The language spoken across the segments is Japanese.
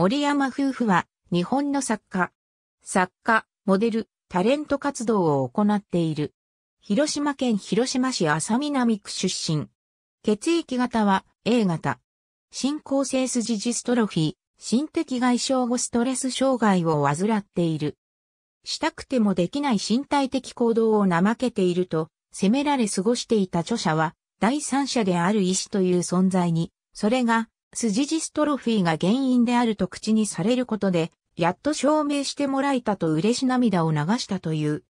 森山夫婦は日本の作家、作家、モデル、タレント活動を行っている。広島県広島市浅南区出身。血液型は A 型。進行性筋ジストロフィー、心的外傷後ストレス障害を患っている。したくてもできない身体的行動を怠けていると、責められ過ごしていた著者は、第三者である医師という存在に、それがスジジストロフィーが原因であると口にされることで、やっと証明してもらえたと嬉し涙を流したという。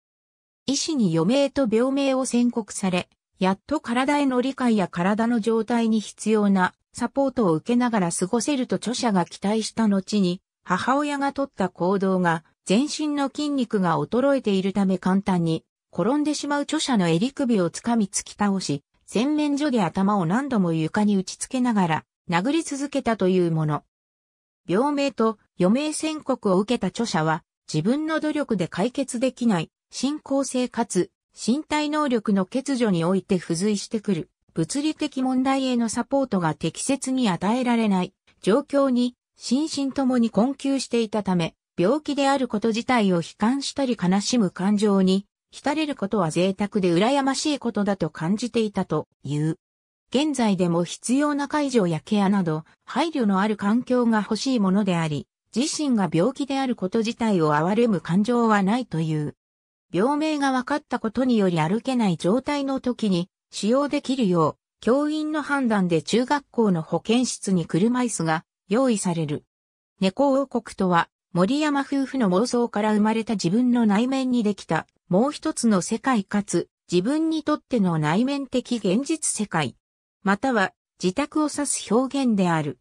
医師に余命と病名を宣告され、やっと体への理解や体の状態に必要なサポートを受けながら過ごせると著者が期待した後に、母親が取った行動が全身の筋肉が衰えているため簡単に転んでしまう著者の襟首をつかみ突き倒し、洗面所で頭を何度も床に打ちつけながら殴り続けたというもの。病名と余命宣告を受けた著者は、自分の努力で解決できない、進行性かつ身体能力の欠如において付随してくる、物理的問題へのサポートが適切に与えられない、状況に、心身ともに困窮していたため、病気であること自体を悲観したり悲しむ感情に、浸れることは贅沢で羨ましいことだと感じていたという。現在でも必要な介助やケアなど、配慮のある環境が欲しいものであり、自身が病気であること自体を憐れむ感情はないという。病名が分かったことにより歩けない状態の時に使用できるよう、教員の判断で中学校の保健室に車椅子が用意される。猫王国とは、森山夫婦の妄想から生まれた自分の内面にできた、もう一つの世界かつ、自分にとっての内面的現実世界。または自宅を指す表現である。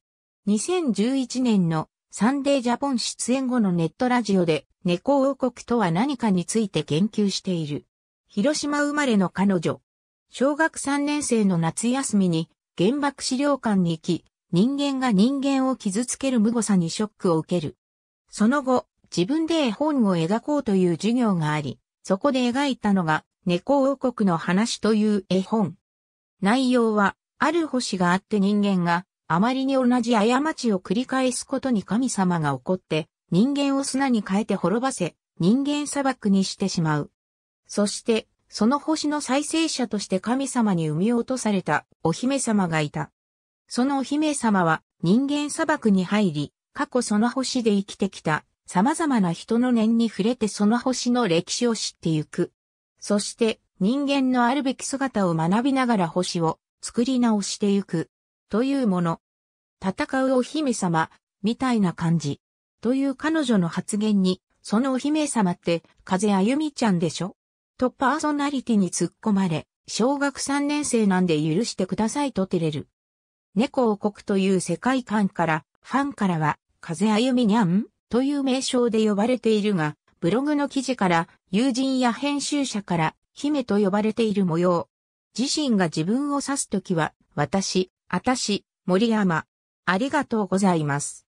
2011年のサンデージャポン出演後のネットラジオで猫王国とは何かについて言及している。広島生まれの彼女。小学3年生の夏休みに原爆資料館に行き、人間が人間を傷つける無誤さにショックを受ける。その後、自分で絵本を描こうという授業があり、そこで描いたのが猫王国の話という絵本。内容はある星があって人間があまりに同じ過ちを繰り返すことに神様が怒って人間を砂に変えて滅ばせ人間砂漠にしてしまう。そしてその星の再生者として神様に産み落とされたお姫様がいた。そのお姫様は人間砂漠に入り、過去その星で生きてきた様々な人の念に触れてその星の歴史を知ってゆく。そして人間のあるべき姿を学びながら星を作り直してゆく、というもの。戦うお姫様、みたいな感じ。という彼女の発言に、そのお姫様って、風あゆみちゃんでしょとパーソナリティに突っ込まれ、小学3年生なんで許してくださいと照れる。猫王国という世界観から、ファンからは、風あゆみにゃんという名称で呼ばれているが、ブログの記事から、友人や編集者から、姫と呼ばれている模様。自身が自分を指すときは、私、あたし、森山。ありがとうございます。